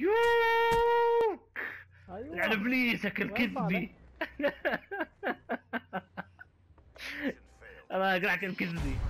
يوك ايوه يعني ابليسك الكذبي انا قلعت الكذبي